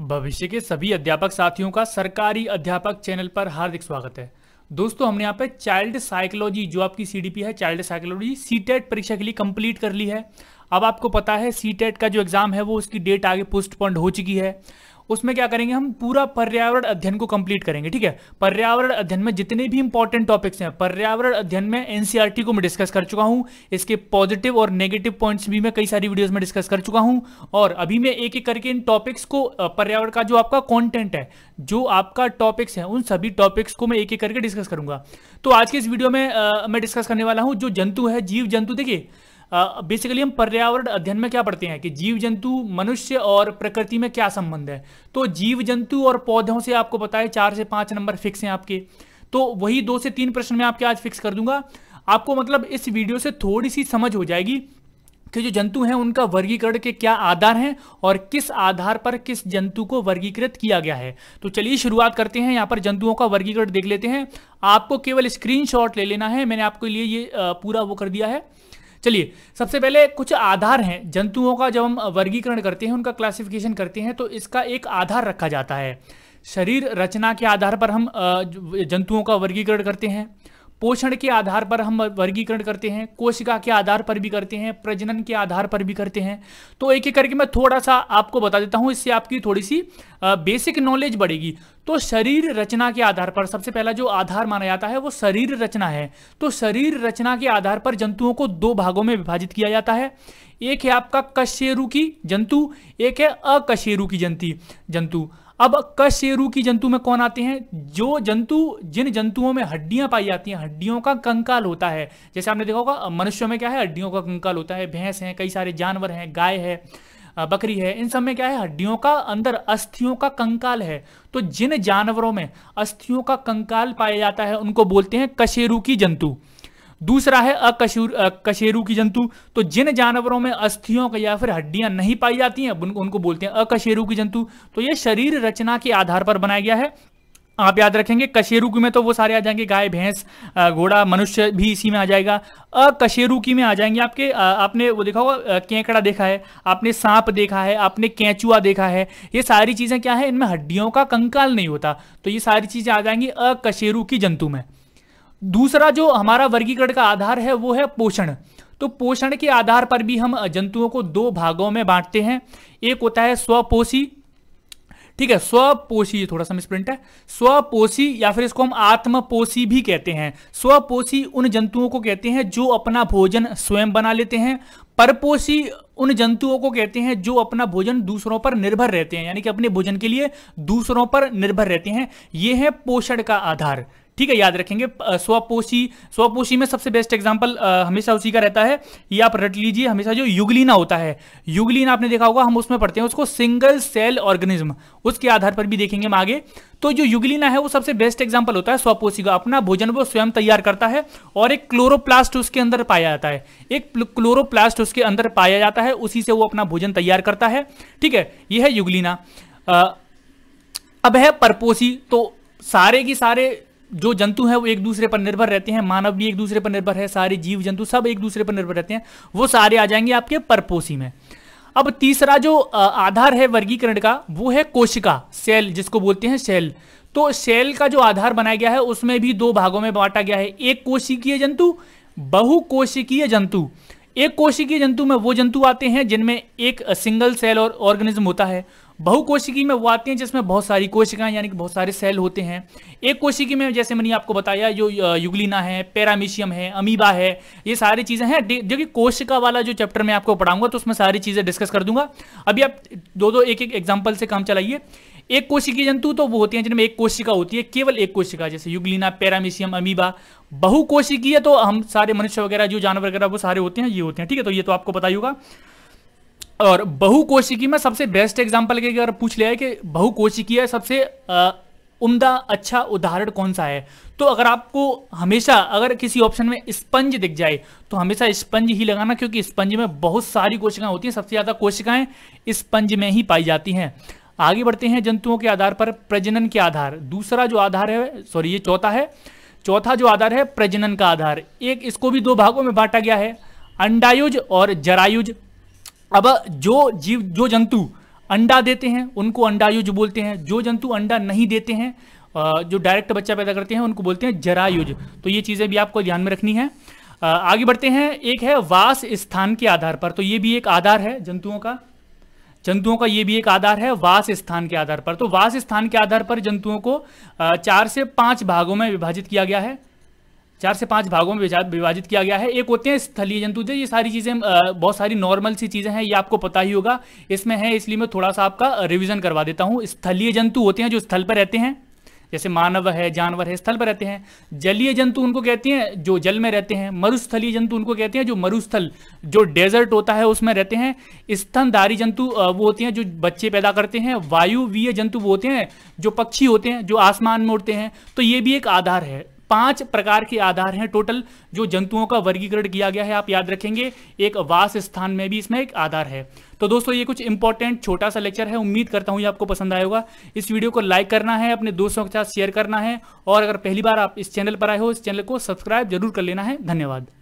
भविष्य के सभी अध्यापक साथियों का सरकारी अध्यापक चैनल पर हार्दिक स्वागत है दोस्तों हमने यहाँ पे चाइल्ड साइकोलॉजी जो आपकी सीडीपी है चाइल्ड साइकोलॉजी सी e परीक्षा के लिए कंप्लीट कर ली है अब आपको पता है सी e का जो एग्ज़ाम है वो उसकी डेट आगे पोस्टपोन्ड हो चुकी है उसमें क्या करेंगे हम पूरा पर्यावरण अध्ययन को कंप्लीट करेंगे ठीक है पर्यावरण अध्ययन में जितने भी इंपॉर्टेंट टॉपिक्स हैं पर्यावरण अध्ययन में एनसीआरटी e को मैं डिस्कस कर चुका हूँ इसके पॉजिटिव और नेगेटिव पॉइंट्स भी मैं कई सारी वीडियोज में डिस्कस कर चुका हूं और अभी मैं एक एक करके इन टॉपिक्स को पर्यावरण का जो आपका कॉन्टेंट है जो आपका टॉपिक्स है उन सभी टॉपिक्स को मैं एक एक करके डिस्कस करूंगा तो आज के इस वीडियो में आ, मैं डिस्कस करने वाला हूँ जो जंतु है जीव जंतु देखिए बेसिकली हम पर्यावरण अध्ययन में क्या पढ़ते हैं कि जीव जंतु मनुष्य और प्रकृति में क्या संबंध है तो जीव जंतु और पौधों से आपको पता है चार से पांच नंबर फिक्स हैं आपके तो वही दो से तीन प्रश्न में आपके आज फिक्स कर दूंगा आपको मतलब इस वीडियो से थोड़ी सी समझ हो जाएगी कि जो जंतु हैं उनका वर्गीकरण के क्या आधार हैं और किस आधार पर किस जंतु को वर्गीकृत किया गया है तो चलिए शुरुआत करते हैं यहाँ पर जंतुओं का वर्गीकरण देख लेते हैं आपको केवल स्क्रीनशॉट ले लेना है मैंने आपके लिए ये पूरा वो कर दिया है चलिए सबसे पहले कुछ आधार हैं जंतुओं का जब हम वर्गीकरण करते हैं उनका क्लासिफिकेशन करते हैं तो इसका एक आधार रखा जाता है शरीर रचना के आधार पर हम जंतुओं का वर्गीकरण करते हैं पोषण के आधार पर हम वर्गीकरण करते हैं कोशिका के आधार पर भी करते हैं प्रजनन के आधार पर भी करते हैं तो एक एक करके मैं थोड़ा सा आपको बता देता हूँ इससे आपकी थोड़ी सी बेसिक नॉलेज बढ़ेगी तो शरीर रचना के आधार पर सबसे पहला जो आधार माना जाता है वो शरीर रचना है तो शरीर रचना के आधार पर जंतुओं को दो भागों में विभाजित किया जाता है एक है आपका कशेरु की जंतु एक है अकशेरु की जंती जंतु अब कशेरू की जंतु में कौन आते हैं जो जंतु जिन जंतुओं में हड्डियां पाई जाती हैं हड्डियों का कंकाल होता है जैसे आपने देखा होगा मनुष्यों में क्या है हड्डियों का कंकाल होता है भैंस हैं कई सारे जानवर हैं गाय है बकरी है इन सब में क्या है हड्डियों का अंदर अस्थियों का कंकाल है तो जिन जानवरों में अस्थियों का कंकाल पाया जाता है उनको बोलते हैं कशेरू की जंतु दूसरा है अकशूर कशेरू की जंतु तो जिन जानवरों में अस्थियों या फिर हड्डियां नहीं पाई जाती हैं उनको बोलते हैं अकशेरू की जंतु तो ये शरीर रचना के आधार पर बनाया गया है आप याद रखेंगे कशेरू की में तो वो सारे आ जाएंगे गाय भैंस घोड़ा मनुष्य भी इसी में आ जाएगा अकशेरू की में आ जाएंगे आपके आ, आपने वो देखा होगा केंकड़ा देखा है आपने सांप देखा है आपने कैचुआ देखा है ये सारी चीज़ें क्या है इनमें हड्डियों का कंकाल नहीं होता तो ये सारी चीज़ें आ जाएंगी अकशेरू की जंतु में दूसरा जो हमारा वर्गीकरण का आधार है वो है पोषण तो पोषण के आधार पर भी हम जंतुओं को दो भागों में बांटते हैं एक होता है स्वपोषी ठीक है स्वपोषी थोड़ा सा मिसप्रिंट है स्वपोषी या फिर इसको हम आत्मपोषी भी कहते हैं स्वपोषी उन जंतुओं को कहते हैं जो अपना भोजन स्वयं बना लेते हैं परपोषी उन जंतुओं को कहते हैं जो अपना भोजन दूसरों पर निर्भर रहते हैं यानी कि अपने भोजन के लिए दूसरों पर निर्भर रहते हैं ये है पोषण का आधार ठीक है याद रखेंगे स्वपोषी स्वपोषी में सबसे बेस्ट एग्जाम्पल हमेशा उसी का रहता है ये आप रट लीजिए हमेशा जो युगलीना होता है युगलीना आपने देखा होगा हम उसमें पढ़ते हैं उसको सिंगल सेल ऑर्गेनिज्म उसके आधार पर भी देखेंगे हम आगे तो जो युगलीना है वो सबसे बेस्ट एग्जाम्पल होता है स्वपोषी का अपना भोजन वो स्वयं तैयार करता है और एक क्लोरोप्लास्ट उसके अंदर पाया जाता है एक क्लोरोप्लास्ट उसके अंदर पाया जाता है उसी से वो अपना भोजन तैयार करता है ठीक है यह है युगलीना अब है परपोषी तो सारे की सारे जो जंतु हैं वो एक दूसरे पर निर्भर रहते हैं मानव भी एक दूसरे पर निर्भर है सारे जीव जंतु सब एक दूसरे पर निर्भर रहते हैं वो सारे आ जाएंगे आपके परपोसी में अब तीसरा जो आधार है वर्गीकरण का वो है कोशिका सेल जिसको बोलते हैं सेल तो सेल का जो आधार बनाया गया है उसमें भी दो भागों में बांटा गया है एक कोशिकीय जंतु बहुकोशिकीय जंतु एक कोशिकीय जंतु में वो जंतु आते हैं जिनमें एक सिंगल सेल और ऑर्गेनिज्म होता है बहुकोशिकी में वो आते हैं जिसमें बहुत सारी कोशिकाएं यानी कि बहुत सारे सेल होते हैं एक कोशिकी में जैसे मैंने आपको बताया जो युगलिना है पैरामीशियम है अमीबा है ये सारी चीज़ें हैं जो कि कोशिका वाला जो चैप्टर मैं आपको पढ़ाऊंगा तो उसमें सारी चीज़ें डिस्कस कर दूंगा अभी आप दो दो एक एक एग्जाम्पल से काम चलाइए एक कोशिकी जंतु तो वो होते हैं जिनमें एक कोशिका होती है केवल एक कोशिका जैसे युगलिना पैरामीशियम अमीबा बहुकोशिकीय तो हम सारे मनुष्य वगैरह जो जानवर वगैरह वो सारे होते हैं ये होते हैं ठीक है तो ये तो आपको बताइएगा और बहुकोशिकी में सबसे बेस्ट एग्जाम्पल के अगर पूछ लिया है कि बहुकोशिकीय सबसे उमदा उम्दा अच्छा उदाहरण कौन सा है तो अगर आपको हमेशा अगर किसी ऑप्शन में स्पंज दिख जाए तो हमेशा स्पंज ही लगाना क्योंकि स्पंज में बहुत सारी कोशिकाएं होती हैं सबसे ज़्यादा कोशिकाएं स्पंज में ही पाई जाती हैं आगे बढ़ते हैं जंतुओं के आधार पर प्रजनन के आधार दूसरा जो आधार है सॉरी ये चौथा है चौथा जो आधार है प्रजनन का आधार एक इसको भी दो भागों में बांटा गया है अंडायुज और जरायुज अब जो जीव जो जंतु अंडा देते हैं उनको अंडायुज बोलते हैं जो जंतु अंडा नहीं देते हैं जो डायरेक्ट बच्चा पैदा करते हैं उनको बोलते हैं जरायुज तो ये चीज़ें भी आपको ध्यान में रखनी है आगे बढ़ते हैं एक है वास स्थान के आधार पर तो ये भी एक आधार है जंतुओं का जंतुओं का ये भी एक आधार है वास स्थान के आधार पर तो वास स्थान के आधार पर जंतुओं को चार से पांच भागों में विभाजित किया गया है चार से पांच भागों में विभाजित किया गया है एक होते हैं स्थलीय जंतु ये सारी चीज़ें बहुत सारी नॉर्मल सी चीज़ें हैं ये आपको पता ही होगा इसमें है इसलिए मैं थोड़ा सा आपका रिविजन करवा देता हूँ स्थलीय जंतु होते हैं जो स्थल पर रहते हैं जैसे मानव है जानवर है स्थल पर रहते हैं जलीय जंतु उनको कहते हैं जो जल में रहते हैं मरुस्थलीय जंतु उनको कहते हैं जो मरुस्थल जो डेजर्ट होता है उसमें रहते हैं स्तनधारी जंतु वो होते हैं जो बच्चे पैदा करते हैं वायुवीय जंतु वो होते हैं जो पक्षी होते हैं जो आसमान में उड़ते हैं तो ये भी एक आधार है पांच प्रकार के आधार हैं टोटल जो जंतुओं का वर्गीकरण किया गया है आप याद रखेंगे एक वास स्थान में भी इसमें एक आधार है तो दोस्तों ये कुछ इंपॉर्टेंट छोटा सा लेक्चर है उम्मीद करता हूँ ये आपको पसंद आएगा इस वीडियो को लाइक करना है अपने दोस्तों के साथ शेयर करना है और अगर पहली बार आप इस चैनल पर आए हो इस चैनल को सब्सक्राइब जरूर कर लेना है धन्यवाद